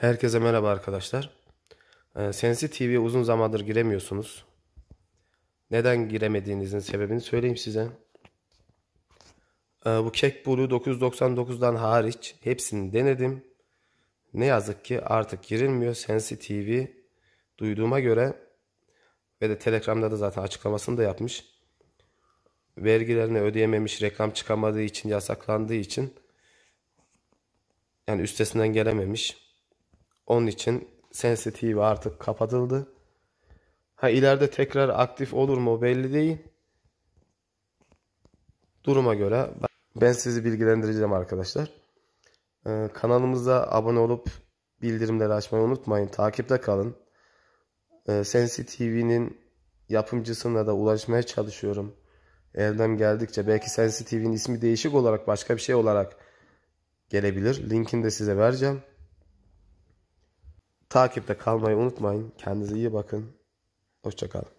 Herkese merhaba arkadaşlar. Ee, Sensi TV'ye uzun zamandır giremiyorsunuz. Neden giremediğinizin sebebini söyleyeyim size. Ee, bu Kek bulu 999'dan hariç hepsini denedim. Ne yazık ki artık girilmiyor. Sensi TV duyduğuma göre ve de Telegram'da da zaten açıklamasını da yapmış. Vergilerini ödeyememiş, reklam çıkamadığı için, yasaklandığı için yani üstesinden gelememiş. Onun için Sense artık kapatıldı. Ha ileride tekrar aktif olur mu belli değil. Duruma göre ben sizi bilgilendireceğim arkadaşlar. Ee, kanalımıza abone olup bildirimleri açmayı unutmayın. Takipte kalın. Ee, Sensi TV'nin yapımcısına da ulaşmaya çalışıyorum. Elimden geldikçe belki Sensi TV'nin ismi değişik olarak başka bir şey olarak gelebilir. Linkini de size vereceğim. Takipte kalmayı unutmayın. Kendinize iyi bakın. Hoşçakalın.